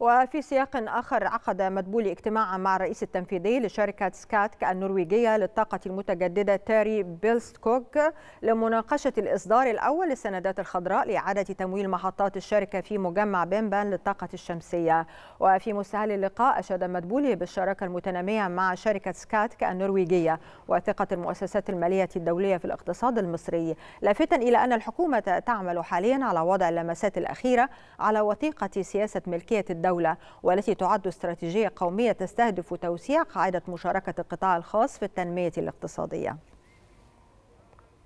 وفي سياق آخر عقد مدبولي اجتماعا مع الرئيس التنفيذي لشركة سكاتك النرويجية للطاقة المتجددة تاري بيلستكوك لمناقشة الإصدار الأول للسندات الخضراء لإعادة تمويل محطات الشركة في مجمع بنبان للطاقة الشمسية وفي مستهل اللقاء أشاد مدبولي بالشراكة المتنامية مع شركة سكاتك النرويجية وثقة المؤسسات المالية الدولية في الاقتصاد المصري لافتا إلى أن الحكومة تعمل حاليا على وضع اللمسات الأخيرة على وثيقة سياسة ملكية الدولة الدولة والتي تعد استراتيجية قومية تستهدف توسيع قاعدة مشاركة القطاع الخاص في التنمية الاقتصادية